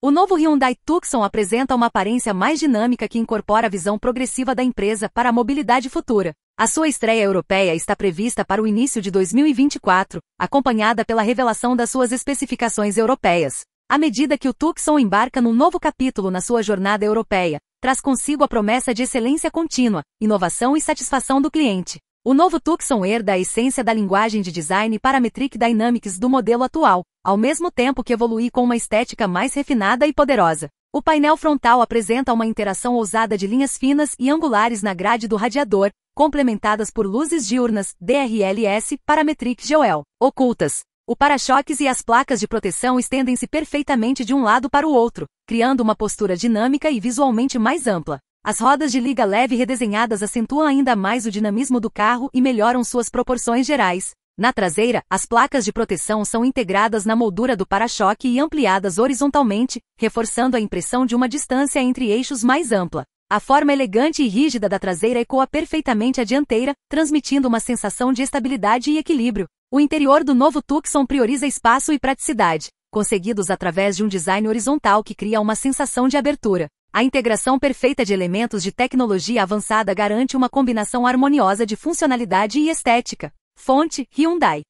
O novo Hyundai Tucson apresenta uma aparência mais dinâmica que incorpora a visão progressiva da empresa para a mobilidade futura. A sua estreia europeia está prevista para o início de 2024, acompanhada pela revelação das suas especificações europeias. À medida que o Tucson embarca num novo capítulo na sua jornada europeia, traz consigo a promessa de excelência contínua, inovação e satisfação do cliente. O novo Tucson herda a essência da linguagem de design parametric dynamics do modelo atual, ao mesmo tempo que evolui com uma estética mais refinada e poderosa. O painel frontal apresenta uma interação ousada de linhas finas e angulares na grade do radiador, complementadas por luzes diurnas DRLS Parametric Joel, ocultas. O para-choques e as placas de proteção estendem-se perfeitamente de um lado para o outro, criando uma postura dinâmica e visualmente mais ampla. As rodas de liga leve redesenhadas acentuam ainda mais o dinamismo do carro e melhoram suas proporções gerais. Na traseira, as placas de proteção são integradas na moldura do para-choque e ampliadas horizontalmente, reforçando a impressão de uma distância entre eixos mais ampla. A forma elegante e rígida da traseira ecoa perfeitamente a dianteira, transmitindo uma sensação de estabilidade e equilíbrio. O interior do novo Tucson prioriza espaço e praticidade, conseguidos através de um design horizontal que cria uma sensação de abertura. A integração perfeita de elementos de tecnologia avançada garante uma combinação harmoniosa de funcionalidade e estética. Fonte: Hyundai.